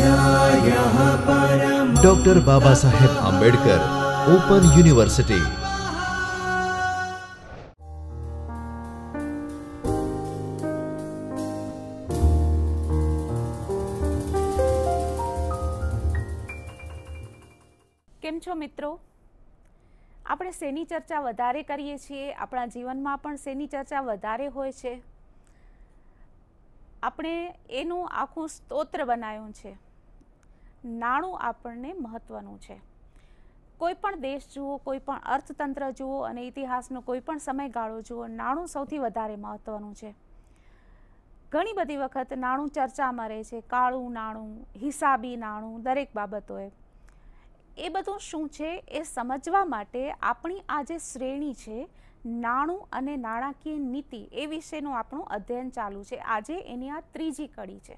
doctor બાબા સાહેબ Ambedkar open university કેમ છો મિત્રો આપણે શેની ચર્ચા વધારે કરીએ છીએ આપણા જીવનમાં પણ શેની ચર્ચા વધારે હોય છે આપણે એનું આખું સ્તોત્ર બનાવ્યું છે નાણું આપણને મહત્ત્વનું છે કોઈપણ દેશ જુઓ કોઈપણ અર્થતંત્ર જુઓ અને ઇતિહાસનો કોઈપણ સમયગાળો જુઓ નાણું સૌથી વધારે મહત્ત્વનું છે ઘણી બધી વખત નાણું ચર્ચામાં રહે છે કાળું નાણું હિસાબી નાણું દરેક બાબતોએ એ બધું શું છે એ સમજવા માટે આપણી આ જે શ્રેણી છે નાણું અને નાણાકીય નીતિ એ વિશેનું આપણું અધ્યયન ચાલુ છે આજે એની આ ત્રીજી કડી છે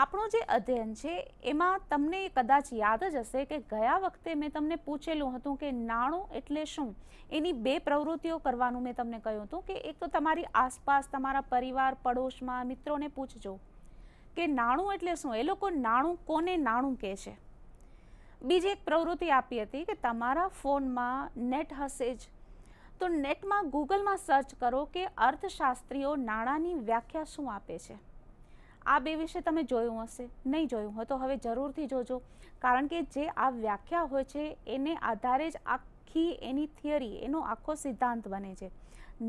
આપણું જે અધ્યયન છે એમાં તમને કદાચ યાદ જ હશે કે ગયા વખતે મેં તમને પૂછેલું હતું કે નાણું એટલે શું એની બે પ્રવૃત્તિઓ કરવાનું મેં તમને કહ્યું હતું કે એક તો તમારી આસપાસ તમારા પરિવાર પડોશમાં મિત્રોને પૂછજો કે નાણું એટલે શું એ લોકો નાણું કોને નાણું કહે છે બીજી એક પ્રવૃત્તિ આપી હતી કે તમારા ફોનમાં નેટ હશે જ તો નેટમાં ગૂગલમાં સર્ચ કરો કે અર્થશાસ્ત્રીઓ નાણાંની વ્યાખ્યા શું આપે છે આ બે વિશે તમે જોયું હશે નહીં જોયું હોય તો હવે જરૂરથી જોજો કારણ કે જે આ વ્યાખ્યા હોય છે એને આધારે જ આખી એની થિયરી એનો આખો સિદ્ધાંત બને છે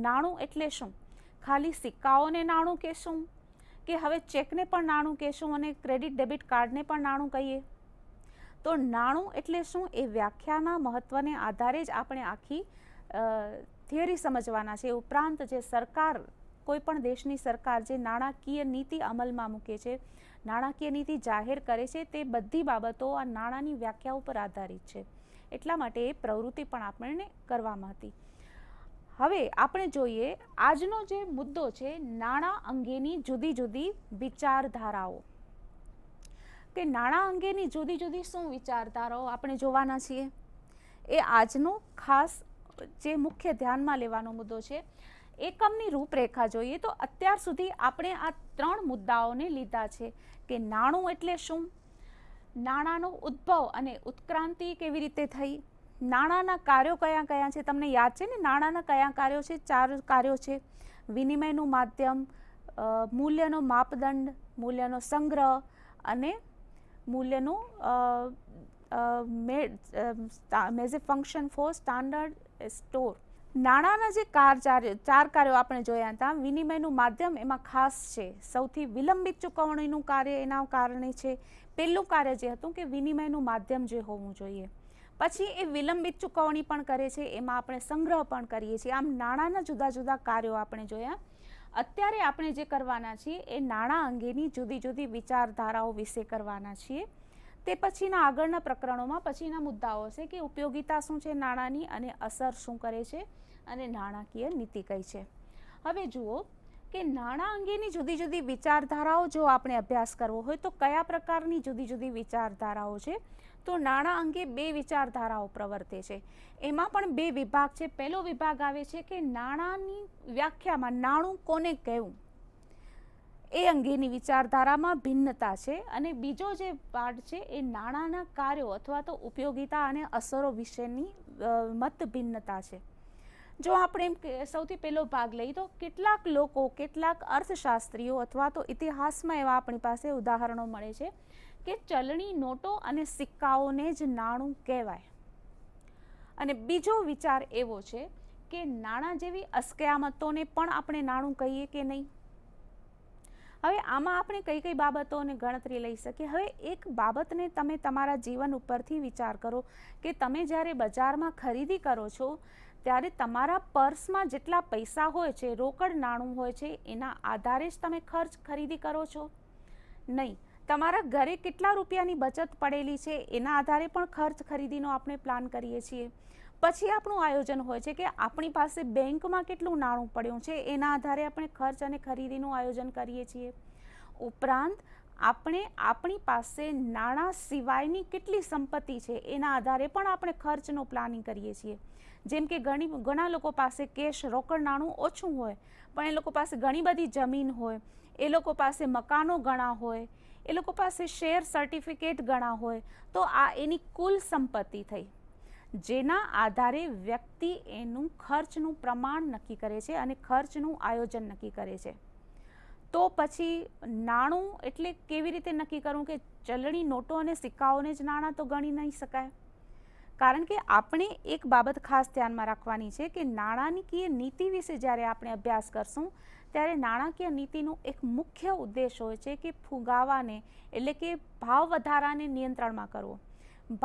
નાણું એટલે શું ખાલી સિક્કાઓને નાણું કહેશું કે હવે ચેકને પણ નાણું કહેશું અને ક્રેડિટ ડેબિટ કાર્ડને પણ નાણું કહીએ તો નાણું એટલે શું એ વ્યાખ્યાના મહત્ત્વને આધારે જ આપણે આખી થિયરી સમજવાના છે ઉપરાંત જે સરકાર કોઈપણ દેશની સરકાર જે નાણાકીય નીતિ અમલમાં મૂકે છે નાણાકીય નીતિ જાહેર કરે છે તે બધી બાબતો આ નાણાંની વ્યાખ્યા ઉપર આધારિત છે એટલા માટે એ પ્રવૃત્તિ પણ આપણને કરવામાં હતી હવે આપણે જોઈએ આજનો જે મુદ્દો છે નાણાં અંગેની જુદી જુદી વિચારધારાઓ કે નાણાં અંગેની જુદી જુદી શું વિચારધારાઓ આપણે જોવાના છીએ એ આજનો ખાસ જે મુખ્ય ધ્યાનમાં લેવાનો મુદ્દો છે એકમની રૂપરેખા જોઈએ તો અત્યાર સુધી આપણે આ ત્રણ મુદ્દાઓને લીધા છે કે નાણું એટલે શું નાણાંનો ઉદ્ભવ અને ઉત્ક્રાંતિ કેવી રીતે થઈ નાણાંના કાર્યો કયા કયા છે તમને યાદ છે ને નાણાંના કયા કાર્યો છે ચાર કાર્યો છે વિનિમયનું માધ્યમ મૂલ્યનો માપદંડ મૂલ્યનો સંગ્રહ અને મૂલ્યનું મેઝ એ ફંક્શન ફોર સ્ટાન્ડર્ડ સ્ટોર નાણાંના જે કાર ચાર કાર્યો આપણે જોયા હતા વિનિમયનું માધ્યમ એમાં ખાસ છે સૌથી વિલંબિત ચૂકવણીનું કાર્ય એના કારણે છે પહેલું કાર્ય જે હતું કે વિનિમયનું માધ્યમ જે હોવું જોઈએ પછી એ વિલંબિત ચૂકવણી પણ કરે છે એમાં આપણે સંગ્રહ પણ કરીએ છીએ આમ નાણાંના જુદા જુદા કાર્યો આપણે જોયા અત્યારે આપણે જે કરવાના છીએ એ નાણાં અંગેની જુદી જુદી વિચારધારાઓ વિશે કરવાના છીએ તે પછીના આગળના પ્રકરણોમાં પછીના મુદ્દાઓ છે કે ઉપયોગિતા શું છે નાણાંની અને અસર શું કરે છે અને નાણાકીય નીતિ કઈ છે હવે જુઓ કે નાણાં અંગેની જુદી જુદી વિચારધારાઓ જો આપણે અભ્યાસ કરવો હોય તો કયા પ્રકારની જુદી જુદી વિચારધારાઓ છે તો નાણાં અંગે બે વિચારધારાઓ પ્રવર્તે છે એમાં પણ બે વિભાગ છે પહેલો વિભાગ આવે છે કે નાણાંની વ્યાખ્યામાં નાણું કોને કહેવું એ અંગેની વિચારધારામાં ભિન્નતા છે અને બીજો જે પાર્ટ છે એ નાણાંના કાર્યો અથવા તો ઉપયોગિતા અને અસરો વિશેની મત ભિન્નતા છે જો આપણે એમ સૌથી પહેલો ભાગ લઈએ તો કેટલાક લોકો કેટલાક અર્થશાસ્ત્રીઓ અથવા તો ઇતિહાસમાં એવા આપણી પાસે ઉદાહરણો મળે છે કે ચલણી નોટો અને સિક્કાઓને જ નાણું કહેવાય અને બીજો વિચાર એવો છે કે નાણાં જેવી અસ્કયામતોને પણ આપણે નાણું કહીએ કે નહીં હવે આમાં આપણે કઈ કઈ બાબતોને ગણતરી લઈ શકીએ હવે એક બાબતને તમે તમારા જીવન ઉપરથી વિચાર કરો કે તમે જ્યારે બજારમાં ખરીદી કરો છો ત્યારે તમારા પર્સમાં જેટલા પૈસા હોય છે રોકડ નાણું હોય છે એના આધારે જ તમે ખર્ચ ખરીદી કરો છો નહીં તમારા ઘરે કેટલા રૂપિયાની બચત પડેલી છે એના આધારે પણ ખર્ચ ખરીદીનો આપણે પ્લાન કરીએ છીએ પછી આપણું આયોજન હોય છે કે આપણી પાસે બેંકમાં કેટલું નાણું પડ્યું છે એના આધારે આપણે ખર્ચ અને ખરીદીનું આયોજન કરીએ છીએ ઉપરાંત આપણે આપણી પાસે નાણાં સિવાયની કેટલી સંપત્તિ છે એના આધારે પણ આપણે ખર્ચનું પ્લાનિંગ કરીએ છીએ જેમ કે ઘણી ઘણા લોકો પાસે કેશ રોકડ નાણું ઓછું હોય પણ એ લોકો પાસે ઘણી બધી જમીન હોય એ લોકો પાસે મકાનો ઘણા હોય એ લોકો પાસે શેર સર્ટિફિકેટ ઘણા હોય તો આ એની કુલ સંપત્તિ થઈ જેના આધારે વ્યક્તિ એનું ખર્ચનું પ્રમાણ નક્કી કરે છે અને ખર્ચનું આયોજન નક્કી કરે છે તો પછી નાણું એટલે કેવી રીતે નક્કી કરવું કે ચલણી નોટો અને સિક્કાઓને જ નાણાં તો ગણી નહીં શકાય કારણ કે આપણે એક બાબત ખાસ ધ્યાનમાં રાખવાની છે કે નાણાકીય નીતિ વિશે જ્યારે આપણે અભ્યાસ કરશું ત્યારે નાણાકીય નીતિનો એક મુખ્ય ઉદ્દેશ હોય છે કે ફુગાવાને એટલે કે ભાવ વધારાને નિયંત્રણમાં કરવો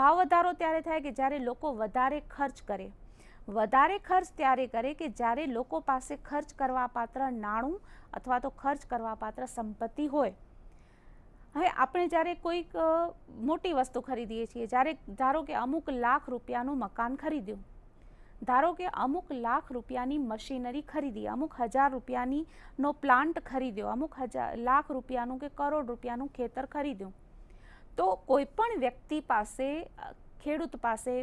ભાવ વધારો ત્યારે થાય કે જ્યારે લોકો વધારે ખર્ચ કરે વધારે ખર્ચ ત્યારે કરે કે જ્યારે લોકો પાસે ખર્ચ કરવા પાત્ર નાણું અથવા તો ખર્ચ કરવા પાત્ર સંપત્તિ હોય હવે આપણે જ્યારે કોઈક મોટી વસ્તુ ખરીદીએ છીએ જ્યારે ધારો કે અમુક લાખ રૂપિયાનું મકાન ખરીદ્યું ધારો કે અમુક લાખ રૂપિયાની મશીનરી ખરીદી અમુક હજાર રૂપિયાની નો પ્લાન્ટ ખરીદ્યો અમુક હજાર લાખ રૂપિયાનું કે કરોડ રૂપિયાનું ખેતર ખરીદ્યું તો કોઈપણ વ્યક્તિ પાસે ખેડૂત પાસે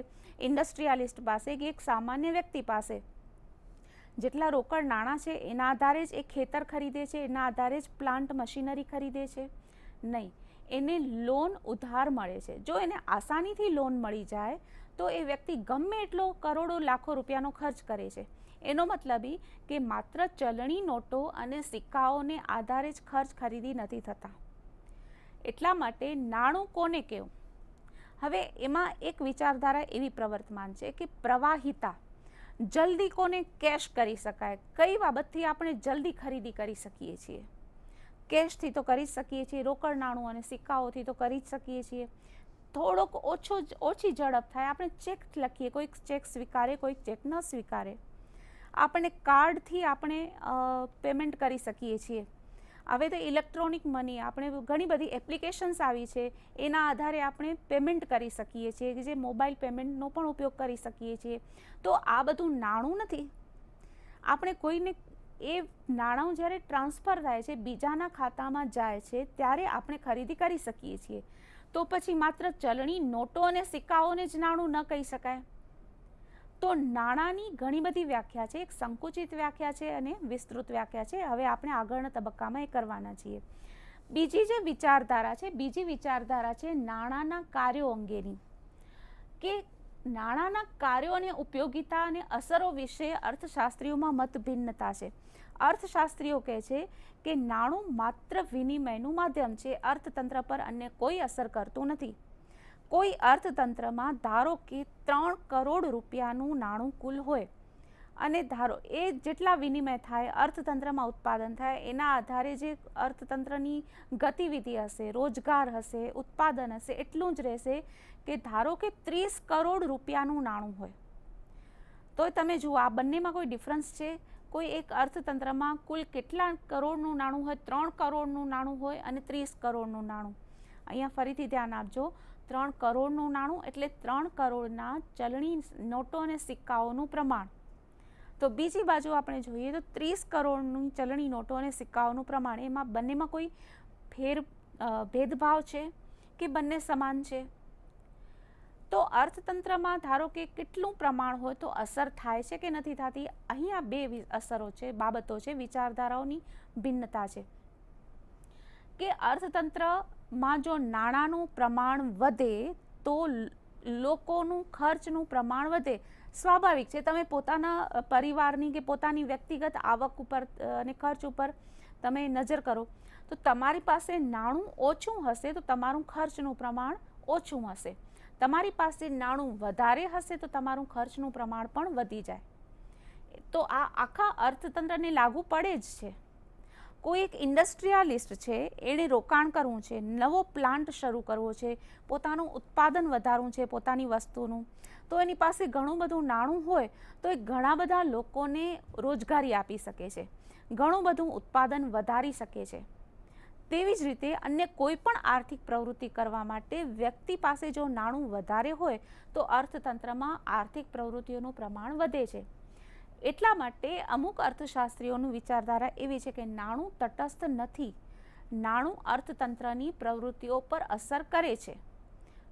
ઇન્ડસ્ટ્રીયાલિસ્ટ પાસે કે એક સામાન્ય વ્યક્તિ પાસે જેટલા રોકડ નાણાં છે એના આધારે જ એ ખેતર ખરીદે છે એના આધારે જ પ્લાન્ટ મશીનરી ખરીદે છે નહીં એને લોન ઉધાર મળે છે જો એને આસાનીથી લોન મળી જાય તો એ વ્યક્તિ ગમે એટલો કરોડો લાખો રૂપિયાનો ખર્ચ કરે છે એનો મતલબ એ કે માત્ર ચલણી નોટો અને સિક્કાઓને આધારે જ ખર્ચ ખરીદી નથી થતા એટલા માટે નાણું કોને કેવું હવે એમાં એક વિચારધારા એવી પ્રવર્તમાન છે કે પ્રવાહિતા જલ્દી કોને કેશ કરી શકાય કઈ બાબતથી આપણે જલ્દી ખરીદી કરી શકીએ છીએ કેશથી તો કરી જ શકીએ છીએ રોકડ નાણું અને સિક્કાઓથી તો કરી જ શકીએ છીએ થોડોક ઓછો જ ઓછી ઝડપ થાય આપણે ચેક લખીએ કોઈક ચેક સ્વીકારે કોઈક ચેક ન સ્વીકારે આપણે કાર્ડથી આપણે પેમેન્ટ કરી શકીએ છીએ હવે તો ઇલેક્ટ્રોનિક મની આપણે ઘણી બધી એપ્લિકેશન્સ આવી છે એના આધારે આપણે પેમેન્ટ કરી શકીએ છીએ જે મોબાઈલ પેમેન્ટનો પણ ઉપયોગ કરી શકીએ છીએ તો આ બધું નાણું નથી આપણે કોઈને એ નાણાં જ્યારે ટ્રાન્સફર થાય છે બીજાના ખાતામાં જાય છે ત્યારે આપણે ખરીદી કરી શકીએ છીએ તો પછી માત્ર ચલણી નોટો અને સિક્કાઓને જ નાણું ન કહી શકાય તો નાણાંની ઘણી બધી વ્યાખ્યા છે એક સંકુચિત વ્યાખ્યા છે અને વિસ્તૃત વ્યાખ્યા છે હવે આપણે આગળના તબક્કામાં એ કરવાના છીએ બીજી જે વિચારધારા છે બીજી વિચારધારા છે નાણાંના કાર્યો અંગેની કે નાણાંના કાર્યો અને ઉપયોગિતા અને અસરો વિશે અર્થશાસ્ત્રીઓમાં મતભિન્નતા છે અર્થશાસ્ત્રીઓ કહે છે કે નાણું માત્ર વિનિમયનું માધ્યમ છે અર્થતંત્ર પર અન્ય કોઈ અસર કરતું નથી કોઈ અર્થતંત્રમાં ધારો કે ત્રણ કરોડ રૂપિયાનું નાણું કુલ હોય અને ધારો એ જેટલા વિનિમય થાય અર્થતંત્રમાં ઉત્પાદન થાય એના આધારે જે અર્થતંત્રની ગતિવિધિ હશે રોજગાર હશે ઉત્પાદન હશે એટલું જ રહેશે કે ધારો કે ત્રીસ કરોડ રૂપિયાનું નાણું હોય તો તમે જુઓ આ બંનેમાં કોઈ ડિફરન્સ છે કોઈ એક અર્થતંત્રમાં કુલ કેટલા કરોડનું નાણું હોય ત્રણ કરોડનું નાણું હોય અને ત્રીસ કરોડનું નાણું અહીંયા ફરીથી ધ્યાન આપજો ત્રણ કરોડનું નાણું એટલે ત્રણ કરોડના ચલણી નોટો અને સિક્કાઓનું પ્રમાણ તો બીજી બાજુ આપણે જોઈએ તો ત્રીસ કરોડની ચલણી નોટો અને સિક્કાઓનું પ્રમાણ એમાં બંનેમાં કોઈ ફેર ભેદભાવ છે કે બંને સમાન છે તો અર્થતંત્રમાં ધારો કે કેટલું પ્રમાણ હોય તો અસર થાય છે કે નથી થતી અહીંયા બે અસરો છે બાબતો છે વિચારધારાઓની ભિન્નતા છે કે અર્થતંત્રમાં જો નાણાંનું પ્રમાણ વધે તો લોકોનું ખર્ચનું પ્રમાણ વધે સ્વાભાવિક છે તમે પોતાના પરિવારની કે પોતાની વ્યક્તિગત આવક ઉપર અને ખર્ચ ઉપર તમે નજર કરો તો તમારી પાસે નાણું ઓછું હશે તો તમારું ખર્ચનું પ્રમાણ ઓછું હશે તમારી પાસે નાણું વધારે હશે તો તમારું ખર્ચનું પ્રમાણ પણ વધી જાય તો આ આખા અર્થતંત્રને લાગુ પડે જ છે કોઈ એક ઇન્ડસ્ટ્રીયાલિસ્ટ છે એણે રોકાણ કરવું છે નવો પ્લાન્ટ શરૂ કરવો છે પોતાનું ઉત્પાદન વધારવું છે પોતાની વસ્તુનું તો એની પાસે ઘણું બધું નાણું હોય તો એ ઘણા બધા લોકોને રોજગારી આપી શકે છે ઘણું બધું ઉત્પાદન વધારી શકે છે તેવી જ રીતે અન્ય કોઈ પણ આર્થિક પ્રવૃત્તિ કરવા માટે વ્યક્તિ પાસે જો નાણું વધારે હોય તો અર્થતંત્રમાં આર્થિક પ્રવૃત્તિઓનું પ્રમાણ વધે છે એટલા માટે અમુક અર્થશાસ્ત્રીઓનું વિચારધારા એવી છે કે નાણું તટસ્થ નથી નાણું અર્થતંત્રની પ્રવૃત્તિઓ પર અસર કરે છે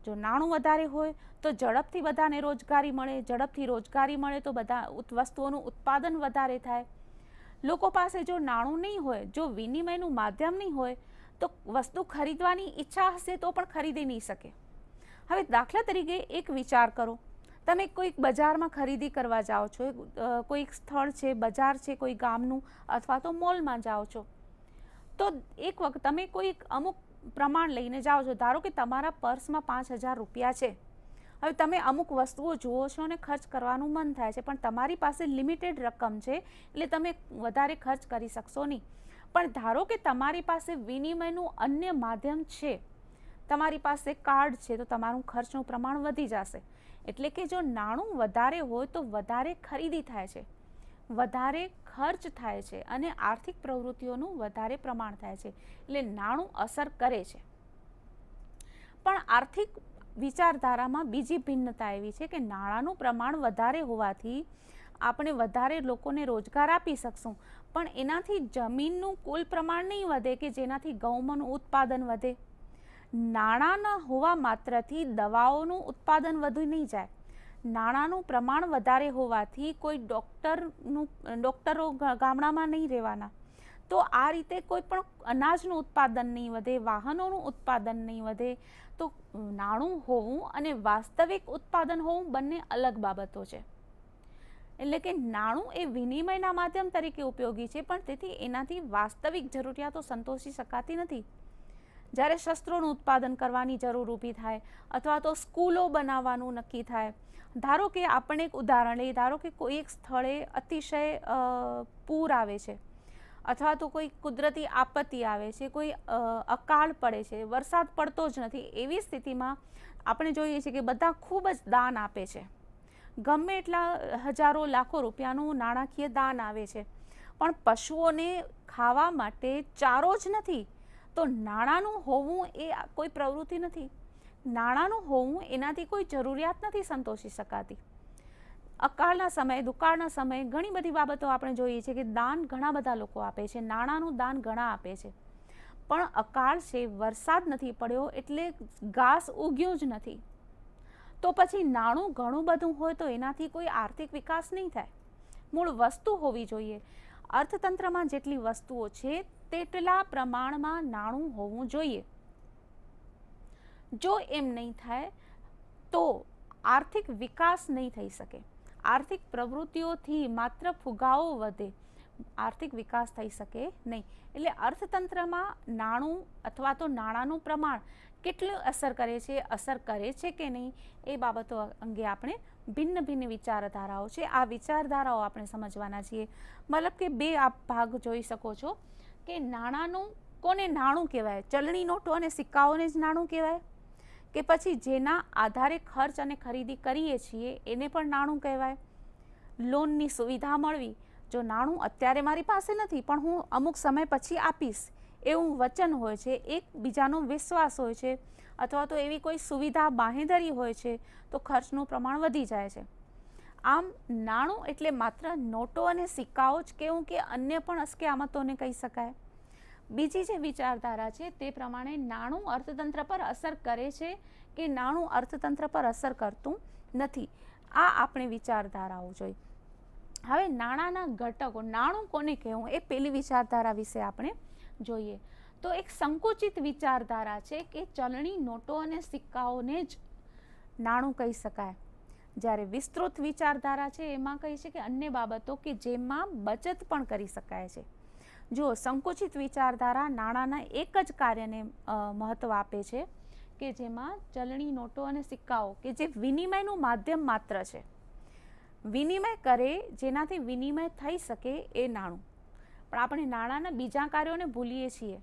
જો નાણું વધારે હોય તો ઝડપથી બધાને રોજગારી મળે ઝડપથી રોજગારી મળે તો બધા વસ્તુઓનું ઉત્પાદન વધારે થાય લોકો પાસે જો નાણું નહીં હોય જો વિનિમયનું માધ્યમ નહીં હોય તો વસ્તુ ખરીદવાની ઈચ્છા હશે તો પણ ખરીદી નહીં શકે હવે દાખલા તરીકે એક વિચાર કરો તમે કોઈક બજારમાં ખરીદી કરવા જાઓ છો કોઈક સ્થળ છે બજાર છે કોઈ ગામનું અથવા તો મોલમાં જાઓ છો તો એક વખત તમે કોઈક અમુક પ્રમાણ લઈને જાઓ છો ધારો કે તમારા પર્સમાં પાંચ હજાર રૂપિયા છે હવે તમે અમુક વસ્તુઓ જુઓ છો અને ખર્ચ કરવાનું મન થાય છે પણ તમારી પાસે લિમિટેડ રકમ છે એટલે તમે વધારે ખર્ચ કરી શકશો નહીં પણ ધારો કે તમારી પાસે વિનિમયનું અન્ય માધ્યમ છે તમારી પાસે કાર્ડ છે તો તમારું ખર્ચનું પ્રમાણ વધી જશે એટલે કે જો નાણું વધારે હોય તો વધારે ખરીદી થાય છે વધારે ખર્ચ થાય છે અને આર્થિક પ્રવૃત્તિઓનું વધારે પ્રમાણ થાય છે એટલે નાણું અસર કરે છે પણ આર્થિક વિચારધારામાં બીજી ભિન્નતા એવી છે કે નાણાંનું પ્રમાણ વધારે હોવાથી આપણે વધારે લોકોને રોજગાર આપી શકશું પણ એનાથી જમીનનું કુલ પ્રમાણ નહીં વધે કે જેનાથી ગૌમનું ઉત્પાદન વધે નાણાં હોવા માત્રથી દવાઓનું ઉત્પાદન વધુ નહીં જાય નાણાંનું પ્રમાણ વધારે હોવાથી કોઈ ડૉક્ટરનું ડૉક્ટરો ગામડામાં નહીં રહેવાના તો આ રીતે કોઈ પણ અનાજનું ઉત્પાદન નહીં વધે વાહનોનું ઉત્પાદન નહીં વધે તો નાણું હોવું અને વાસ્તવિક ઉત્પાદન હોવું બંને અલગ બાબતો છે એટલે કે નાણું એ વિનિમયના માધ્યમ તરીકે ઉપયોગી છે પણ તેથી એનાથી વાસ્તવિક જરૂરિયાતો સંતોષી શકાતી નથી જ્યારે શસ્ત્રોનું ઉત્પાદન કરવાની જરૂર ઊભી થાય અથવા તો સ્કૂલો બનાવવાનું નક્કી થાય ધારો કે આપણે એક ઉદાહરણ લઈએ ધારો કે કોઈ એક સ્થળે અતિશય પૂર આવે છે અથવા તો કોઈ કુદરતી આપત્તિ આવે છે કોઈ અકાળ પડે છે વરસાદ પડતો જ નથી એવી સ્થિતિમાં આપણે જોઈએ છીએ કે બધા ખૂબ જ દાન આપે છે ગમે એટલા હજારો લાખો રૂપિયાનું નાણાકીય દાન આવે છે પણ પશુઓને ખાવા માટે ચારો જ નથી તો નાણાંનું હોવું એ કોઈ પ્રવૃત્તિ નથી નાણાંનું હોવું એનાથી કોઈ જરૂરિયાત નથી સંતોષી શકાતી અકાળના સમયે દુકાળના સમયે ઘણી બધી બાબતો આપણે જોઈએ છીએ કે દાન ઘણા બધા લોકો આપે છે નાણાંનું દાન ઘણા આપે છે પણ અકાળ છે વરસાદ નથી પડ્યો એટલે ઘાસ ઉગ્યું જ નથી તો પછી નાણું ઘણું બધું હોય તો એનાથી કોઈ આર્થિક વિકાસ નહીં થાય મૂળ વસ્તુ હોવી જોઈએ અર્થતંત્રમાં જેટલી વસ્તુઓ છે તેટલા પ્રમાણમાં નાણું હોવું જોઈએ જો એમ નહીં થાય તો આર્થિક વિકાસ નહીં થઈ શકે આર્થિક પ્રવૃત્તિઓથી માત્ર ફુગાવો વધે આર્થિક વિકાસ થઈ શકે નહીં એટલે અર્થતંત્રમાં નાણું અથવા તો નાણાંનું પ્રમાણ કેટલું અસર કરે છે અસર કરે છે કે નહીં એ બાબતો અંગે આપણે ભિન્ન ભિન્ન વિચારધારાઓ છે આ વિચારધારાઓ આપણે સમજવાના છીએ મતલબ કે બે આપ ભાગ જોઈ શકો છો કે નાણાંનું કોને નાણું કહેવાય ચલણી નોટો અને સિક્કાઓને જ નાણું કહેવાય કે પછી જેના આધારે ખર્ચ અને ખરીદી કરીએ છીએ એને પણ નાણું કહેવાય લોનની સુવિધા મળવી જો નાણું અત્યારે મારી પાસે નથી પણ હું અમુક સમય પછી આપીશ એવું વચન હોય છે એકબીજાનો વિશ્વાસ હોય છે અથવા તો એવી કોઈ સુવિધા બાંહેધરી હોય છે તો ખર્ચનું પ્રમાણ વધી જાય છે આમ નાણું એટલે માત્ર નોટો અને સિક્કાઓ જ કેવું કે અન્ય પણ અસ્કે આમતોને કહી શકાય બીજી જે વિચારધારા છે તે પ્રમાણે નાણું અર્થતંત્ર પર અસર કરે છે કે નાણું અર્થતંત્ર પર અસર કરતું નથી આ આપણે વિચારધારાઓ જોઈ હવે નાણાંના ઘટકો નાણું કોને કહેવું એ પેલી વિચારધારા વિશે આપણે જોઈએ તો એક સંકુચિત વિચારધારા છે કે ચલણી નોટો અને સિક્કાઓને જ નાણું કહી શકાય જ્યારે વિસ્તૃત વિચારધારા છે એમાં કહી છે કે અન્ય બાબતો કે જેમાં બચત પણ કરી શકાય છે જો સંકુચિત વિચારધારા નાણાંના એક જ કાર્યને મહત્ત્વ આપે છે કે જેમાં ચલણી નોટો અને સિક્કાઓ કે જે વિનિમયનું માધ્યમ માત્ર છે વિનિમય કરે જેનાથી વિનિમય થઈ શકે એ નાણું પણ આપણે નાણાંના બીજા કાર્યોને ભૂલીએ છીએ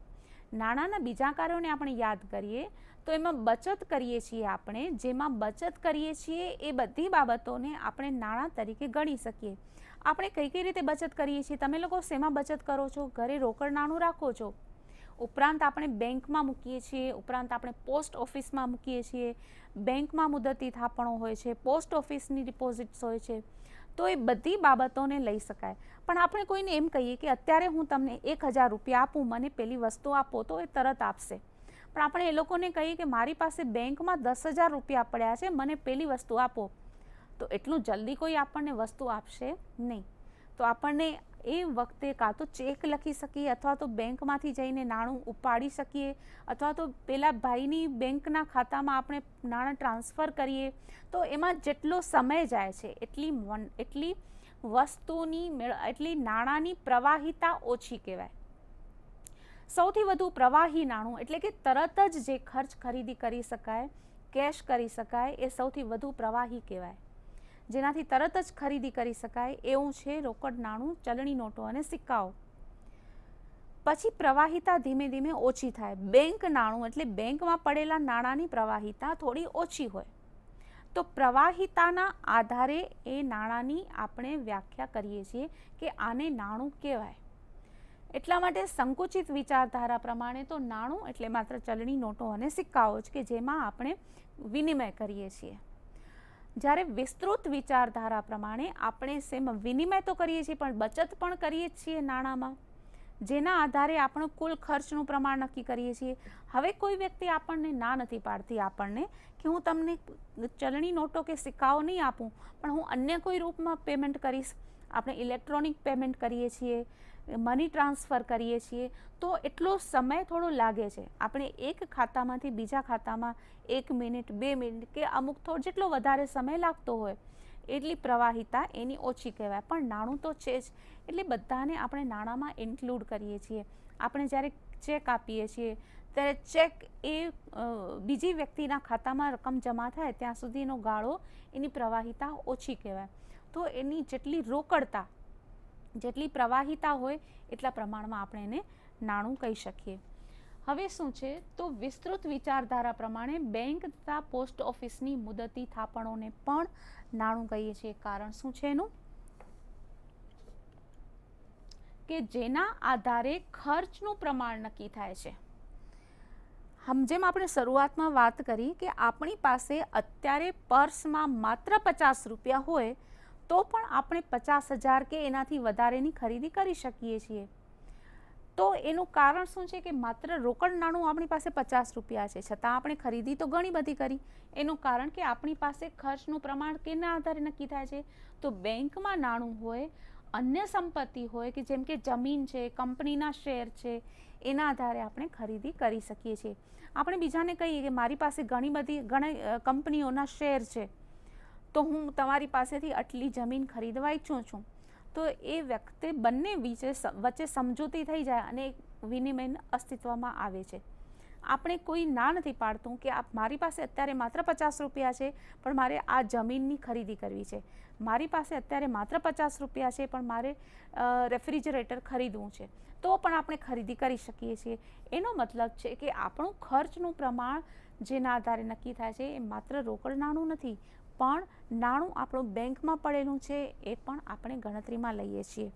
નાણાંના બીજા કાર્યોને આપણે યાદ કરીએ તો એમાં બચત કરીએ છીએ આપણે જેમાં બચત કરીએ છીએ એ બધી બાબતોને આપણે નાણાં તરીકે ગણી શકીએ આપણે કઈ કઈ રીતે બચત કરીએ છીએ તમે લોકો શેમાં બચત કરો છો ઘરે રોકડ નાણું રાખો છો ઉપરાંત આપણે બેંકમાં મૂકીએ છીએ ઉપરાંત આપણે પોસ્ટ ઓફિસમાં મૂકીએ છીએ બેંકમાં મુદતી થાપણો હોય છે પોસ્ટ ઓફિસની ડિપોઝિટ્સ હોય છે તો એ બધી બાબતોને લઈ શકાય પણ આપણે કોઈને એમ કહીએ કે અત્યારે હું તમને એક હજાર રૂપિયા આપું મને પેલી વસ્તુ આપો તો એ તરત આપશે પણ આપણે એ લોકોને કહીએ કે મારી પાસે બેંકમાં દસ હજાર રૂપિયા પડ્યા છે મને પેલી વસ્તુ આપો તો એટલું જલ્દી કોઈ આપણને વસ્તુ આપશે નહીં તો આપણને એ વખતે કાં તો ચેક લખી શકીએ અથવા તો બેંકમાંથી જઈને નાણું ઉપાડી શકીએ અથવા તો પેલા ભાઈની બેંકના ખાતામાં આપણે નાણાં ટ્રાન્સફર કરીએ તો એમાં જેટલો સમય જાય છે એટલી એટલી વસ્તુની એટલી નાણાંની પ્રવાહિતા ઓછી કહેવાય સૌથી વધુ પ્રવાહી નાણું એટલે કે તરત જ જે ખર્ચ ખરીદી કરી શકાય કેશ કરી શકાય એ સૌથી વધુ પ્રવાહી કહેવાય જેનાથી તરત જ ખરીદી કરી શકાય એવું છે રોકડ નાણું ચલણી નોટો અને સિક્કાઓ પછી પ્રવાહિતા ધીમે ધીમે ઓછી થાય બેંક નાણું એટલે બેંકમાં પડેલા નાણાંની પ્રવાહિતા થોડી ઓછી હોય તો પ્રવાહિતાના આધારે એ નાણાંની આપણે વ્યાખ્યા કરીએ છીએ કે આને નાણું કહેવાય એટલા માટે સંકુચિત વિચારધારા પ્રમાણે તો નાણું એટલે માત્ર ચલણી નોટો અને સિક્કાઓ જ કે જેમાં આપણે વિનિમય કરીએ છીએ જ્યારે વિસ્તૃત વિચારધારા પ્રમાણે આપણે સેમ વિનિમય તો કરીએ છીએ પણ બચત પણ કરીએ છીએ નાણાંમાં જેના આધારે આપણો કુલ ખર્ચનું પ્રમાણ નક્કી કરીએ છીએ હવે કોઈ વ્યક્તિ આપણને ના નથી પાડતી આપણને કે હું તમને ચલણી નોટો કે સિક્કાઓ નહીં આપું પણ હું અન્ય કોઈ રૂપમાં પેમેન્ટ કરીશ આપણે ઇલેક્ટ્રોનિક પેમેન્ટ કરીએ છીએ મની ટ્રાન્સફર કરીએ છીએ તો એટલો સમય થોડો લાગે છે આપણે એક ખાતામાંથી બીજા ખાતામાં એક મિનિટ બે મિનિટ કે અમુક થોડો જેટલો વધારે સમય લાગતો હોય એટલી પ્રવાહિતા એની ઓછી કહેવાય પણ નાણું તો છે જ એટલે બધાને આપણે નાણાંમાં ઇન્ક્લુડ કરીએ છીએ આપણે જ્યારે ચેક આપીએ છીએ ત્યારે ચેક એ બીજી વ્યક્તિના ખાતામાં રકમ જમા થાય ત્યાં સુધીનો ગાળો એની પ્રવાહિતા ઓછી કહેવાય તો એની જેટલી રોકડતા જેટલી પ્રવાહિતા હોય એટલા પ્રમાણમાં આપણે એને નાણું કહી શકીએ હવે શું છે તો વિસ્તૃત વિચારધારા પ્રમાણે બેંક તથા પોસ્ટ ઓફિસની મુદતી થાપણોને પણ નાણું કહીએ છીએ કારણ શું છે એનું કે જેના આધારે ખર્ચનું પ્રમાણ નક્કી થાય છે હમ જેમ આપણે શરૂઆતમાં વાત કરી કે આપણી પાસે અત્યારે પર્સમાં માત્ર પચાસ રૂપિયા હોય તો પણ આપણે પચાસ હજાર કે એનાથી વધારેની ખરીદી કરી શકીએ છીએ તો એનું કારણ શું છે કે માત્ર રોકડ નાણું આપણી પાસે પચાસ રૂપિયા છે છતાં આપણે ખરીદી તો ઘણી બધી કરી એનું કારણ કે આપણી પાસે ખર્ચનું પ્રમાણ કેના આધારે નક્કી થાય છે તો બેંકમાં નાણું હોય અન્ય સંપત્તિ હોય કે જેમ કે જમીન છે કંપનીના શેર છે એના આધારે આપણે ખરીદી કરી શકીએ છીએ આપણે બીજાને કહીએ કે મારી પાસે ઘણી બધી ઘણી કંપનીઓના શેર છે તો હું તમારી પાસેથી આટલી જમીન ખરીદવા ઈચ્છું છું તો એ વ્યક્તિ બંને વિચે વચ્ચે સમજૂતી થઈ જાય અને એક વિનિમય અસ્તિત્વમાં આવે છે આપણે કોઈ ના નથી પાડતું કે આપ મારી પાસે અત્યારે માત્ર પચાસ રૂપિયા છે પણ મારે આ જમીનની ખરીદી કરવી છે મારી પાસે અત્યારે માત્ર પચાસ રૂપિયા છે પણ મારે રેફ્રિજરેટર ખરીદવું છે તો પણ આપણે ખરીદી કરી શકીએ છીએ એનો મતલબ છે કે આપણું ખર્ચનું પ્રમાણ જેના આધારે નક્કી થાય છે એ માત્ર રોકડ નાણું નથી પણ નાણું આપણું બેંકમાં પડેલું છે એ પણ આપણે ગણતરીમાં લઈએ છીએ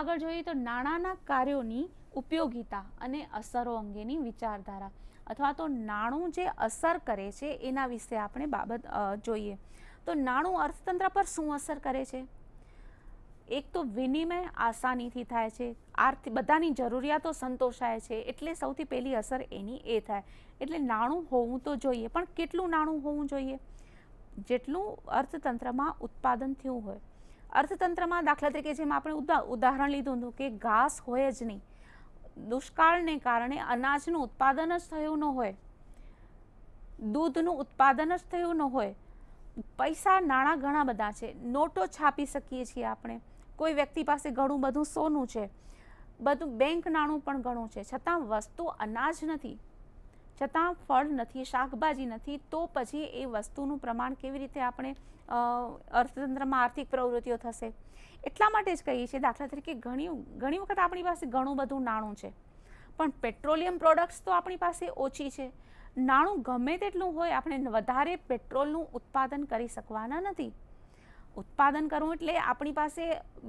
આગળ જોઈએ તો નાણાંના કાર્યોની ઉપયોગિતા અને અસરો અંગેની વિચારધારા અથવા તો નાણું જે અસર કરે છે એના વિશે આપણે બાબત જોઈએ તો નાણું અર્થતંત્ર પર શું અસર કરે છે એક તો વિનિમય આસાનીથી થાય છે આર્થિક બધાની જરૂરિયાતો સંતોષાય છે એટલે સૌથી પહેલી અસર એની એ થાય એટલે નાણું હોવું તો જોઈએ પણ કેટલું નાણું હોવું જોઈએ જેટલું અર્થતંત્રમાં ઉત્પાદન થયું હોય અર્થતંત્રમાં દાખલા તરીકે જેમ આપણે ઉદાહરણ લીધું હતું કે ઘાસ હોય જ નહીં દુષ્કાળને કારણે અનાજનું ઉત્પાદન જ થયું ન હોય દૂધનું ઉત્પાદન જ થયું ન હોય પૈસા નાણાં ઘણા બધા છે નોટો છાપી શકીએ છીએ આપણે કોઈ વ્યક્તિ પાસે ઘણું બધું સોનું છે બધું બેંક નાણું પણ ઘણું છે છતાં વસ્તુ અનાજ નથી છતાં ફળ નથી શાકભાજી નથી તો પછી એ વસ્તુનું પ્રમાણ કેવી રીતે આપણે અર્થતંત્રમાં આર્થિક પ્રવૃત્તિઓ થશે એટલા માટે જ કહીએ છીએ દાખલા તરીકે ઘણી ઘણી વખત આપણી પાસે ઘણું બધું નાણું છે પણ પેટ્રોલિયમ પ્રોડક્ટ્સ તો આપણી પાસે ઓછી છે નાણું ગમે તેટલું હોય આપણે વધારે પેટ્રોલનું ઉત્પાદન કરી શકવાના નથી ઉત્પાદન કરવું એટલે આપણી પાસે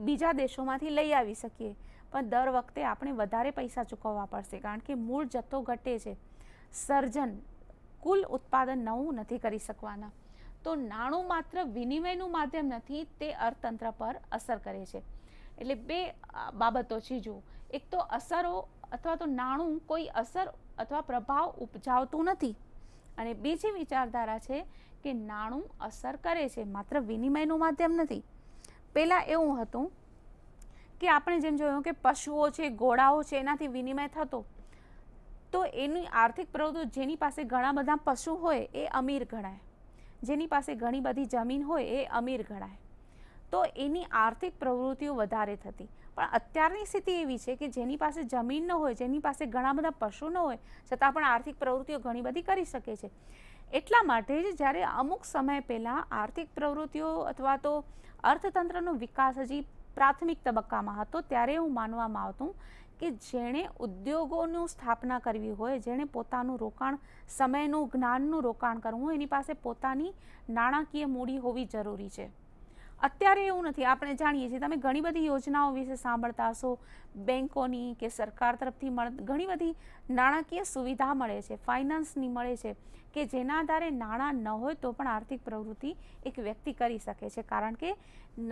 બીજા દેશોમાંથી લઈ આવી શકીએ પણ દર વખતે આપણે વધારે પૈસા ચૂકવવા પડશે કારણ કે મૂળ જથ્થો ઘટે છે સર્જન કુલ ઉત્પાદન નવું નથી કરી શકવાના તો નાણું માત્ર વિનિમયનું માધ્યમ નથી તે અર્થતંત્ર પર અસર કરે છે એટલે બે બાબતો છે જો એક તો અસરો અથવા તો નાણું કોઈ અસર અથવા પ્રભાવ ઉપજાવતું નથી અને બીજી વિચારધારા છે કે નાણું અસર કરે છે માત્ર વિનિમયનું માધ્યમ નથી પહેલાં એવું હતું કે આપણે જેમ જોયું કે પશુઓ છે ઘોડાઓ છે એનાથી વિનિમય થતો તો એની આર્થિક પ્રવૃત્તિ જેની પાસે ઘણા બધા પશુ હોય એ અમીર ગણાય જેની પાસે ઘણી બધી જમીન હોય એ અમીર ગણાય તો એની આર્થિક પ્રવૃત્તિઓ વધારે થતી પણ અત્યારની સ્થિતિ એવી છે કે જેની પાસે જમીન ન હોય જેની પાસે ઘણા બધા પશુ ન હોય છતાં પણ આર્થિક પ્રવૃત્તિઓ ઘણી બધી કરી શકે છે એટલા માટે જ જ્યારે અમુક સમય પહેલાં આર્થિક પ્રવૃત્તિઓ અથવા તો અર્થતંત્રનો વિકાસ હજી પ્રાથમિક તબક્કામાં હતો ત્યારે એવું માનવામાં આવતું કે જેણે ઉદ્યોગોનું સ્થાપના કરવી હોય જેણે પોતાનું રોકાણ સમયનું જ્ઞાનનું રોકાણ કરવું હોય એની પાસે પોતાની નાણાકીય મૂડી હોવી જરૂરી છે અત્યારે એવું નથી આપણે જાણીએ છીએ તમે ઘણી બધી યોજનાઓ વિશે સાંભળતા હશો બેન્કોની કે સરકાર તરફથી ઘણી બધી નાણાકીય સુવિધા મળે છે ફાઇનાન્સની મળે છે કે જેના આધારે નાણાં ન હોય તો પણ આર્થિક પ્રવૃત્તિ એક વ્યક્તિ કરી શકે છે કારણ કે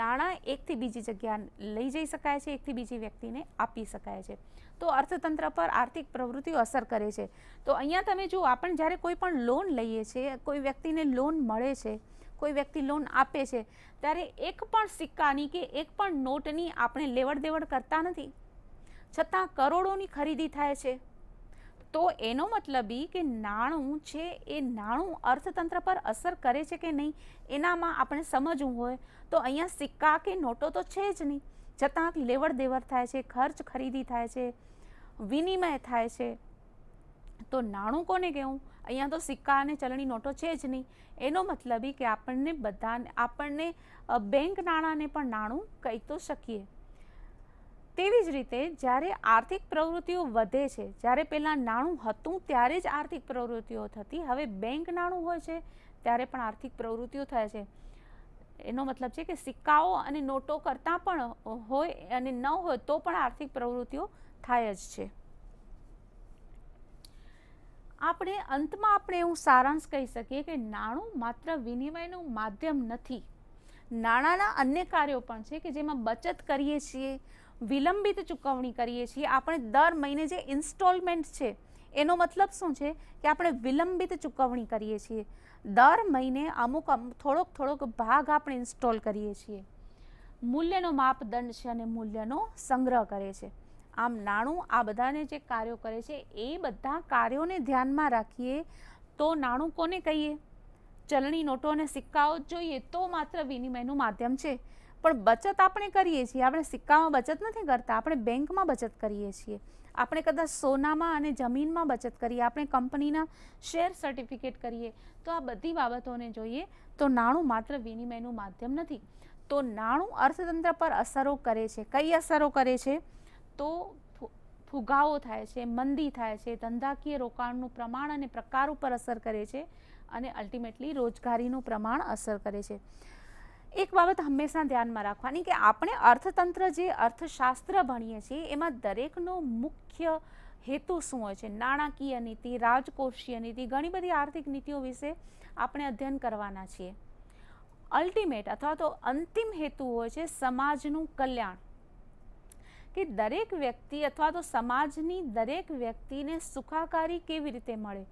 નાણાં એકથી બીજી જગ્યા લઈ જઈ શકાય છે એકથી બીજી વ્યક્તિને આપી શકાય છે તો અર્થતંત્ર પર આર્થિક પ્રવૃત્તિઓ અસર કરે છે તો અહીંયા તમે જુઓ આપણે જ્યારે કોઈ પણ લોન લઈએ છીએ કોઈ વ્યક્તિને લોન મળે છે કોઈ વ્યક્તિ લોન આપે છે ત્યારે એક પણ સિક્કાની કે એક પણ નોટની આપણે લેવડ દેવડ કરતા નથી છતાં કરોડોની ખરીદી થાય છે તો એનો મતલબ એ કે નાણું છે એ નાણું અર્થતંત્ર પર અસર કરે છે કે નહીં એનામાં આપણે સમજવું હોય તો અહીંયા સિક્કા કે નોટો તો છે જ નહીં છતાં લેવડ દેવડ થાય છે ખર્ચ ખરીદી થાય છે વિનિમય થાય છે તો નાણું કોને કહેવું અહીંયા તો સિક્કા અને ચલણી નોટો છે જ નહીં એનો મતલબ એ કે આપણને બધા આપણને બેંક નાણાંને પણ નાણું કહી તો શકીએ તેવી જ રીતે જ્યારે આર્થિક પ્રવૃત્તિઓ વધે છે જ્યારે પહેલાં નાણું હતું ત્યારે જ આર્થિક પ્રવૃત્તિઓ થતી હવે બેંક નાણું હોય છે ત્યારે પણ આર્થિક પ્રવૃત્તિઓ થાય છે એનો મતલબ છે કે સિક્કાઓ અને નોટો કરતાં પણ હોય અને ન હોય તો પણ આર્થિક પ્રવૃત્તિઓ થાય જ છે આપણે અંતમાં આપણે એવું સારાંશ કહી શકીએ કે નાણું માત્ર વિનિમયનું માધ્યમ નથી નાણાંના અન્ય કાર્યો પણ છે કે જેમાં બચત કરીએ છીએ વિલંબિત ચૂકવણી કરીએ છીએ આપણે દર મહિને જે ઇન્સ્ટોલમેન્ટ છે એનો મતલબ શું છે કે આપણે વિલંબિત ચૂકવણી કરીએ છીએ દર મહિને અમુક થોડોક થોડોક ભાગ આપણે ઇન્સ્ટોલ કરીએ છીએ મૂલ્યનો માપદંડ છે અને મૂલ્યનો સંગ્રહ કરે છે આમ નાણું આ બધાને જે કાર્યો કરે છે એ બધા કાર્યોને ધ્યાનમાં રાખીએ તો નાણું કોને કહીએ ચલણી નોટો અને સિક્કાઓ જોઈએ તો માત્ર વિનિમયનું માધ્યમ છે પણ બચત આપણે કરીએ છીએ આપણે સિક્કામાં બચત નથી કરતા આપણે બેંકમાં બચત કરીએ છીએ આપણે કદાચ સોનામાં અને જમીનમાં બચત કરીએ આપણે કંપનીના શેર સર્ટિફિકેટ કરીએ તો આ બધી બાબતોને જોઈએ તો નાણું માત્ર વિનિમયનું માધ્યમ નથી તો નાણું અર્થતંત્ર પર અસરો કરે છે કઈ અસરો કરે છે તો ફુગાવો થાય છે મંદી થાય છે ધંધાકીય રોકાણનું પ્રમાણ અને પ્રકાર ઉપર અસર કરે છે અને અલ્ટિમેટલી રોજગારીનું પ્રમાણ અસર કરે છે એક બાબત હંમેશા ધ્યાનમાં રાખવાની કે આપણે અર્થતંત્ર જે અર્થશાસ્ત્ર ભણીએ છીએ એમાં દરેકનો મુખ્ય હેતુ શું હોય છે નાણાકીય નીતિ રાજકોષીય નીતિ ઘણી બધી આર્થિક નીતિઓ વિશે આપણે અધ્યયન કરવાના છીએ અલ્ટિમેટ અથવા તો અંતિમ હેતુ હોય છે સમાજનું કલ્યાણ કે દરેક વ્યક્તિ અથવા તો સમાજની દરેક વ્યક્તિને સુખાકારી કેવી રીતે મળે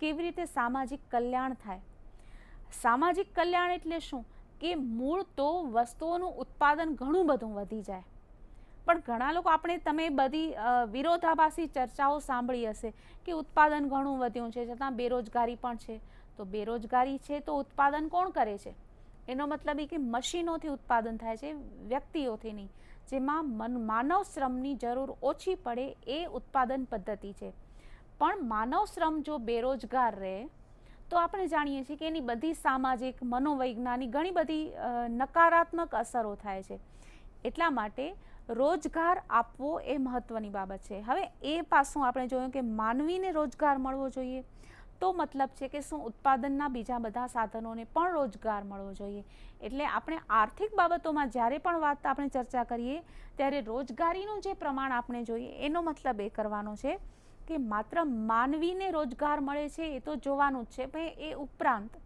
કેવી રીતે સામાજિક કલ્યાણ થાય સામાજિક કલ્યાણ એટલે શું કે મૂળ તો વસ્તુઓનું ઉત્પાદન ઘણું બધું વધી જાય પણ ઘણા લોકો આપણે તમે બધી વિરોધાભાસી ચર્ચાઓ સાંભળી હશે કે ઉત્પાદન ઘણું વધ્યું છે છતાં બેરોજગારી પણ છે તો બેરોજગારી છે તો ઉત્પાદન કોણ કરે છે એનો મતલબ એ કે મશીનોથી ઉત્પાદન થાય છે વ્યક્તિઓથી નહીં જેમાં મન માનવ શ્રમની જરૂર ઓછી પડે એ ઉત્પાદન પદ્ધતિ છે પણ માનવ શ્રમ જો બેરોજગાર રહે તો આપણે જાણીએ છીએ કે એની બધી સામાજિક મનોવૈજ્ઞાનિક ઘણી બધી નકારાત્મક અસરો થાય છે એટલા માટે રોજગાર આપવો એ મહત્ત્વની બાબત છે હવે એ પાસું આપણે જોયું કે માનવીને રોજગાર મળવો જોઈએ તો મતલબ છે કે શું ઉત્પાદનના બીજા બધા સાધનોને પણ રોજગાર મળવો જોઈએ એટલે આપણે આર્થિક બાબતોમાં જ્યારે પણ વાત આપણે ચર્ચા કરીએ ત્યારે રોજગારીનું જે પ્રમાણ આપણે જોઈએ એનો મતલબ એ કરવાનો છે કે માત્ર માનવીને રોજગાર મળે છે એ તો જોવાનું જ છે પણ એ ઉપરાંત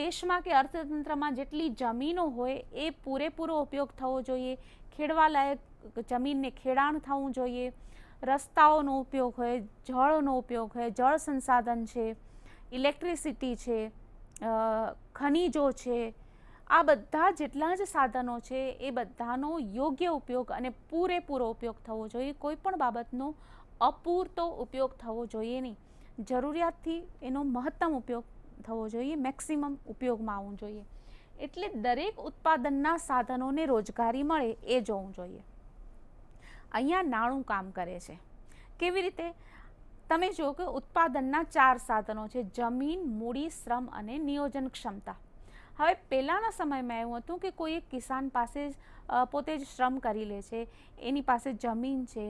દેશમાં કે અર્થતંત્રમાં જેટલી જમીનો હોય એ પૂરેપૂરો ઉપયોગ થવો જોઈએ ખેડવાલાયક જમીનને ખેડાણ થવું જોઈએ રસ્તાઓનો ઉપયોગ હોય જળનો ઉપયોગ હોય જળ સંસાધન છે ઇલેક્ટ્રિસિટી છે ખનિજો છે આ બધા જેટલા જ સાધનો છે એ બધાનો યોગ્ય ઉપયોગ અને પૂરેપૂરો ઉપયોગ થવો જોઈએ કોઈ પણ બાબતનો અપૂરતો ઉપયોગ થવો જોઈએ નહીં જરૂરિયાતથી એનો મહત્તમ ઉપયોગ થવો જોઈએ મેક્સિમમ ઉપયોગમાં આવવું જોઈએ એટલે દરેક ઉત્પાદનના સાધનોને રોજગારી મળે એ જોવું જોઈએ અહીંયા નાણું કામ કરે છે કેવી રીતે તમે જો કે ઉત્પાદનના ચાર સાધનો છે જમીન મૂડી શ્રમ અને નિયોજન ક્ષમતા હવે પહેલાંના સમયમાં એવું હતું કે કોઈ એક કિસાન પાસે પોતે જ શ્રમ કરી લે છે એની પાસે જમીન છે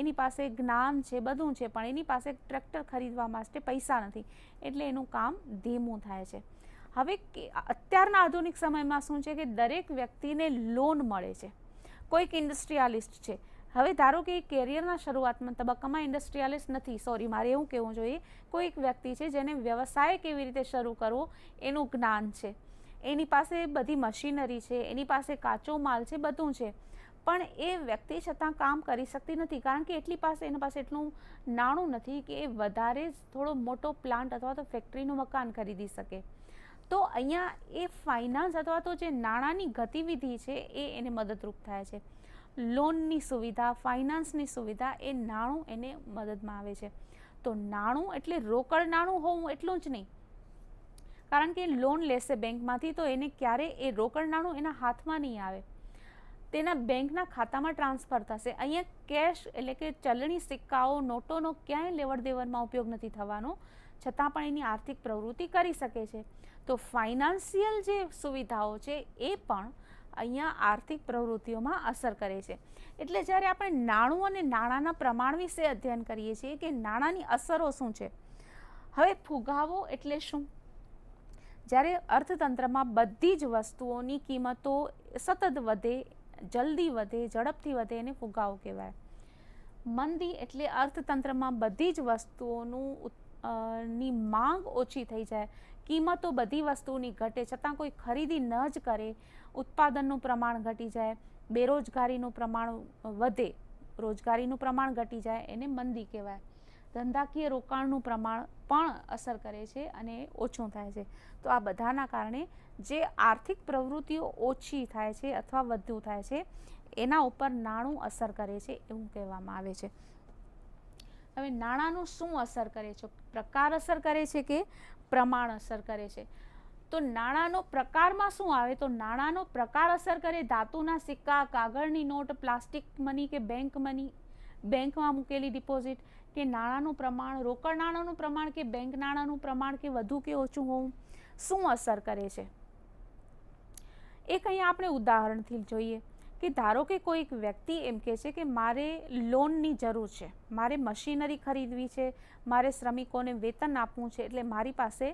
એની પાસે જ્ઞાન છે બધું છે પણ એની પાસે ટ્રેક્ટર ખરીદવા માટે પૈસા નથી એટલે એનું કામ ધીમું થાય છે હવે અત્યારના આધુનિક સમયમાં શું છે કે દરેક વ્યક્તિને લોન મળે છે કોઈક ઇન્ડસ્ટ્રીયાલિસ્ટ છે હવે ધારો કે કેરિયરના શરૂઆતમાં તબક્કામાં ઇન્ડસ્ટ્રીયાલિસ્ટ નથી સોરી મારે એવું કહેવું જોઈએ કોઈ એક વ્યક્તિ છે જેને વ્યવસાય કેવી રીતે શરૂ કરવો એનું જ્ઞાન છે એની પાસે બધી મશીનરી છે એની પાસે કાચો માલ છે બધું છે પણ એ વ્યક્તિ છતાં કામ કરી શકતી નથી કારણ કે એટલી પાસે એના પાસે એટલું નાણું નથી કે એ વધારે જ થોડો મોટો પ્લાન્ટ અથવા તો ફેક્ટરીનું મકાન ખરીદી શકે તો અહીંયા એ ફાઇનાન્સ અથવા તો જે નાણાંની ગતિવિધિ છે એ એને મદદરૂપ થાય છે લોનની સુવિધા ફાઇનાન્સની સુવિધા એ નાણું એને મદદમાં આવે છે તો નાણું એટલે રોકડ નાણું હોવું એટલું જ નહીં કારણ કે લોન લેશે બેંકમાંથી તો એને ક્યારે એ રોકડ નાણું એના હાથમાં નહીં આવે તેના બેંકના ખાતામાં ટ્રાન્સફર થશે અહીંયા કેશ એટલે કે ચલણી સિક્કાઓ નોટોનો ક્યાંય લેવડ દેવડમાં ઉપયોગ નથી થવાનો છતાં પણ એની આર્થિક પ્રવૃત્તિ કરી શકે છે તો ફાઇનાન્સિયલ જે સુવિધાઓ છે એ પણ અહીંયા આર્થિક પ્રવૃત્તિઓમાં અસર કરે છે એટલે જ્યારે આપણે નાણું અને નાણાંના પ્રમાણ વિશે અધ્યયન કરીએ છીએ કે નાણાંની અસરો શું છે હવે ફુગાવો એટલે શું જ્યારે અર્થતંત્રમાં બધી જ વસ્તુઓની કિંમતો સતત વધે જલ્દી વધે ઝડપથી વધે એને ફુગાવો કહેવાય મંદી એટલે અર્થતંત્રમાં બધી જ વસ્તુઓનું ની માંગ ઓછી થઈ જાય કિંમતો બધી વસ્તુની ઘટે છતાં કોઈ ખરીદી ન જ કરે ઉત્પાદનનું પ્રમાણ ઘટી જાય બેરોજગારીનું પ્રમાણ વધે રોજગારીનું પ્રમાણ ઘટી જાય એને મંદી કહેવાય ધંધાકીય રોકાણનું પ્રમાણ પણ અસર કરે છે અને ઓછું થાય છે તો આ બધાના કારણે જે આર્થિક પ્રવૃત્તિઓ ઓછી થાય છે અથવા વધુ થાય છે એના ઉપર નાણું અસર કરે છે એવું કહેવામાં આવે છે હવે નાણાંનું શું અસર કરે છે પ્રકાર અસર કરે છે કે પ્રમાણ અસર કરે છે તો નાણાંનો પ્રકારમાં શું આવે તો નાણાંનો પ્રકાર અસર કરે ધાતુના સિક્કા કાગળની નોટ પ્લાસ્ટિક મની કે બેંક મની બેંકમાં મૂકેલી ડિપોઝિટ કે નાણાંનું પ્રમાણ રોકડ નાણાંનું પ્રમાણ કે બેંક નાણાંનું પ્રમાણ કે વધુ કે ઓછું હોવું શું અસર કરે છે એ કંઈ આપણે ઉદાહરણથી જોઈએ કે ધારો કે કોઈક વ્યક્તિ એમ કહે છે કે મારે લોનની જરૂર છે મારે મશીનરી ખરીદવી છે મારે શ્રમિકોને વેતન આપવું છે એટલે મારી પાસે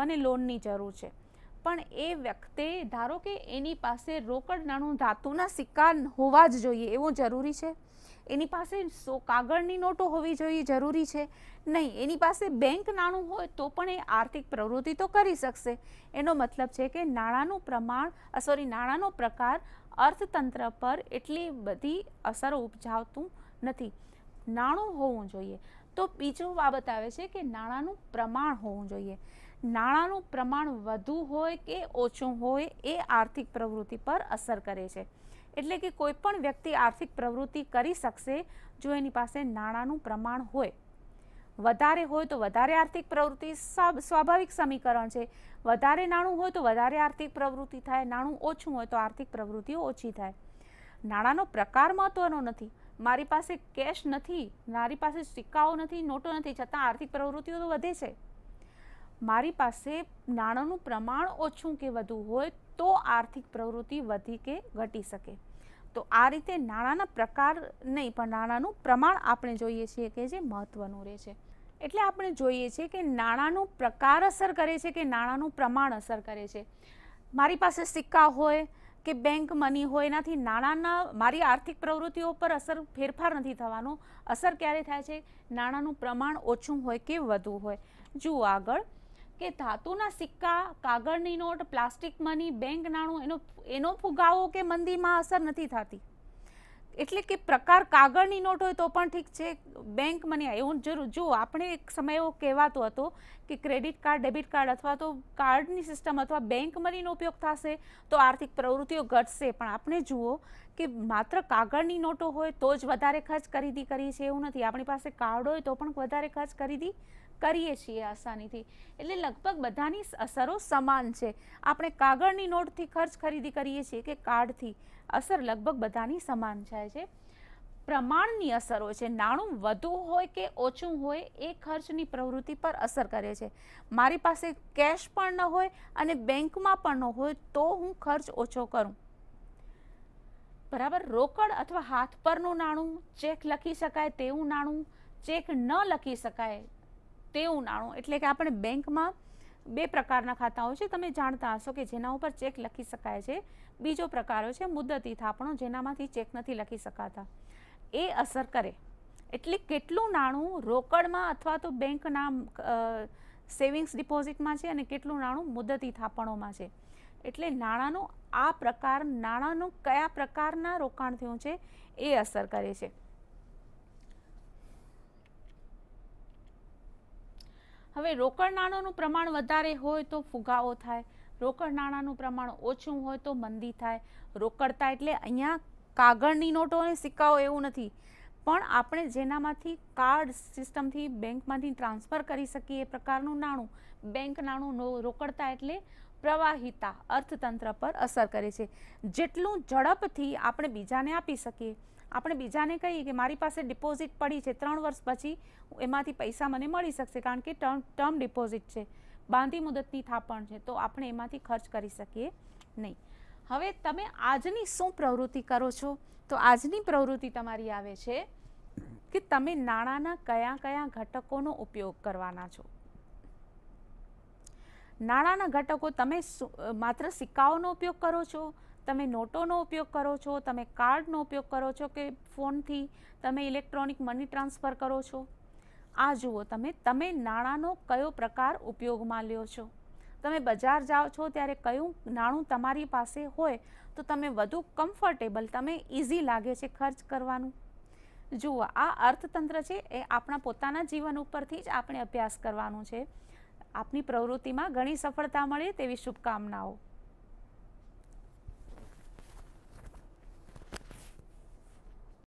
મને લોનની જરૂર છે પણ એ વ્યક્તે ધારો કે એની પાસે રોકડ નાણું ધાતુના સિક્કા હોવા જ જોઈએ એવું જરૂરી છે એની પાસે સો કાગળની નોટો હોવી જોઈએ જરૂરી છે નહીં એની પાસે બેંક નાણું હોય તો પણ એ આર્થિક પ્રવૃત્તિ તો કરી શકશે એનો મતલબ છે કે નાણાંનું પ્રમાણ સોરી નાણાંનો પ્રકાર અર્થતંત્ર પર એટલી બધી અસરો ઉપજાવતું નથી નાણું હોવું જોઈએ તો બીજો બાબત આવે છે કે નાણાંનું પ્રમાણ હોવું જોઈએ નાણાંનું પ્રમાણ વધુ હોય કે ઓછું હોય એ આર્થિક પ્રવૃત્તિ પર અસર કરે છે એટલે કે કોઈ પણ વ્યક્તિ આર્થિક પ્રવૃત્તિ કરી શકશે જો એની પાસે નાણાંનું પ્રમાણ હોય વધારે હોય તો વધારે આર્થિક પ્રવૃત્તિ સ્વાભાવિક સમીકરણ છે વધારે નાણું હોય તો વધારે આર્થિક પ્રવૃત્તિ થાય નાણું ઓછું હોય તો આર્થિક પ્રવૃત્તિઓ ઓછી થાય નાણાંનો પ્રકાર મહત્ત્વનો નથી મારી પાસે કેશ નથી મારી પાસે સિક્કાઓ નથી નોટો નથી છતાં આર્થિક પ્રવૃત્તિઓ તો વધે છે મારી પાસે નાણાંનું પ્રમાણ ઓછું કે વધુ હોય તો આર્થિક પ્રવૃત્તિ વધી કે ઘટી શકે તો આ રીતે નાણાંના પ્રકાર નહીં પણ નાણાંનું પ્રમાણ આપણે જોઈએ છીએ કે જે મહત્ત્વનું રહે છે એટલે આપણે જોઈએ છીએ કે નાણાંનું પ્રકાર અસર કરે છે કે નાણાંનું પ્રમાણ અસર કરે છે મારી પાસે સિક્કા હોય કે બેંક મની હોય એનાથી નાણાંના મારી આર્થિક પ્રવૃત્તિઓ પર અસર ફેરફાર નથી થવાનો અસર ક્યારે થાય છે નાણાંનું પ્રમાણ ઓછું હોય કે વધુ હોય જુઓ આગળ કે ધાતુના સિક્કા કાગળની નોટ પ્લાસ્ટિક મની બેંક નાણું એનો એનો ફુગાવો કે મંદીમાં અસર નથી થતી એટલે કે પ્રકાર કાગળની નોટ હોય તો પણ ઠીક છે બેંક મની એવું જરૂર જો આપણે એક સમય એવો કહેવાતો હતો કે ક્રેડિટ કાર્ડ ડેબિટ કાર્ડ અથવા તો કાર્ડની સિસ્ટમ અથવા બેંક મનીનો ઉપયોગ થશે તો આર્થિક પ્રવૃત્તિઓ ઘટશે પણ આપણે જુઓ કે માત્ર કાગળની નોટો હોય તો જ વધારે ખર્ચ ખરીદી કરી છે એવું નથી આપણી પાસે કાર્ડ હોય તો પણ વધારે ખર્ચ ખરીદી કરીએ છીએ આસાનીથી એટલે લગભગ બધાની અસરો સમાન છે આપણે કાગળની નોટથી ખર્ચ ખરીદી કરીએ છીએ કે કાર્ડથી અસર લગભગ બધાની સમાન થાય છે પ્રમાણની અસરો છે નાણું વધુ હોય કે ઓછું હોય એ ખર્ચની પ્રવૃત્તિ પર અસર કરે છે મારી પાસે કેશ પણ ન હોય અને બેંકમાં પણ ન હોય તો હું ખર્ચ ઓછો કરું બરાબર રોકડ અથવા હાથ પરનું નાણું ચેક લખી શકાય તેવું નાણું ચેક ન લખી શકાય તેવું નાણું એટલે કે આપણે બેંકમાં બે પ્રકારના ખાતા હોય છે તમે જાણતા હશો કે જેના ઉપર ચેક લખી શકાય છે બીજો પ્રકાર છે મુદ્દતી થાપણો જેનામાંથી ચેક નથી લખી શકાતા એ અસર કરે એટલે કેટલું નાણું રોકડમાં અથવા તો બેંકના સેવિંગ્સ ડિપોઝિટમાં છે અને કેટલું નાણું મુદ્દતી થાપણોમાં છે એટલે નાણાંનો આ પ્રકાર નાણાંનું કયા પ્રકારના રોકાણ થયું છે એ અસર કરે છે હવે રોકડ નાણાંનું પ્રમાણ વધારે હોય તો ફુગાવો થાય રોકડ નાણાંનું પ્રમાણ ઓછું હોય તો મંદી થાય રોકડતા એટલે અહીંયા કાગળની નોટો અને સિક્કાઓ એવું નથી પણ આપણે જેનામાંથી કાર્ડ સિસ્ટમથી બેંકમાંથી ટ્રાન્સફર કરી શકીએ એ પ્રકારનું નાણું બેંક નાણું રોકડતા એટલે પ્રવાહિતા અર્થતંત્ર પર અસર કરે છે જેટલું ઝડપથી આપણે બીજાને આપી શકીએ આપણે બીજાને કહીએ કે મારી પાસે ડિપોઝિટ પડી છે ત્રણ વર્ષ પછી એમાંથી પૈસા મને મળી શકશે કારણ કે ટર્મ ટર્મ ડિપોઝિટ છે બાંધી મુદતની થાપણ છે તો આપણે એમાંથી ખર્ચ કરી શકીએ નહીં હવે તમે આજની શું પ્રવૃત્તિ કરો છો તો આજની પ્રવૃત્તિ તમારી આવે છે કે તમે નાણાંના કયા કયા ઘટકોનો ઉપયોગ કરવાના છો નાણાંના ઘટકો તમે માત્ર સિક્કાઓનો ઉપયોગ કરો છો તમે નોટોનો ઉપયોગ કરો છો તમે કાર્ડનો ઉપયોગ કરો છો કે ફોનથી તમે ઇલેક્ટ્રોનિક મની ટ્રાન્સફર કરો છો આ જુઓ તમે તમે નાણાંનો કયો પ્રકાર ઉપયોગમાં લ્યો છો તમે બજાર જાઓ છો ત્યારે કયું નાણું તમારી પાસે હોય તો તમે વધુ કમ્ફર્ટેબલ તમે ઇઝી લાગે છે ખર્ચ કરવાનું જુઓ આ અર્થતંત્ર છે એ આપણા પોતાના જીવન ઉપરથી જ આપણે અભ્યાસ કરવાનું છે આપની પ્રવૃત્તિમાં ઘણી સફળતા મળે તેવી શુભકામનાઓ